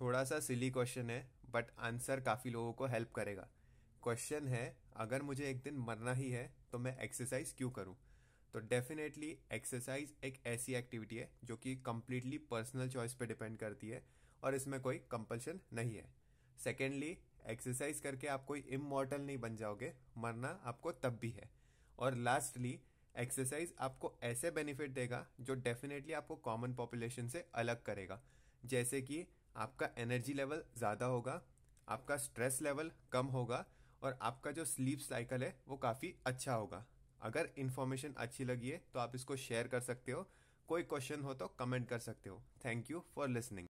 थोड़ा सा silly question है बट आंसर काफ़ी लोगों को हेल्प करेगा क्वेश्चन है अगर मुझे एक दिन मरना ही है तो मैं एक्सरसाइज क्यों करूं तो डेफिनेटली एक्सरसाइज एक ऐसी एक्टिविटी है जो कि कम्प्लीटली पर्सनल चॉइस पे डिपेंड करती है और इसमें कोई कंपल्शन नहीं है सेकेंडली एक्सरसाइज करके आप कोई इमोर्टल नहीं बन जाओगे मरना आपको तब भी है और लास्टली एक्सरसाइज आपको ऐसे बेनिफिट देगा जो डेफिनेटली आपको कॉमन पॉपुलेशन से अलग करेगा जैसे कि आपका एनर्जी लेवल ज़्यादा होगा आपका स्ट्रेस लेवल कम होगा और आपका जो स्लीप साइकिल है वो काफ़ी अच्छा होगा अगर इन्फॉर्मेशन अच्छी लगी है तो आप इसको शेयर कर सकते हो कोई क्वेश्चन हो तो कमेंट कर सकते हो थैंक यू फॉर लिसनिंग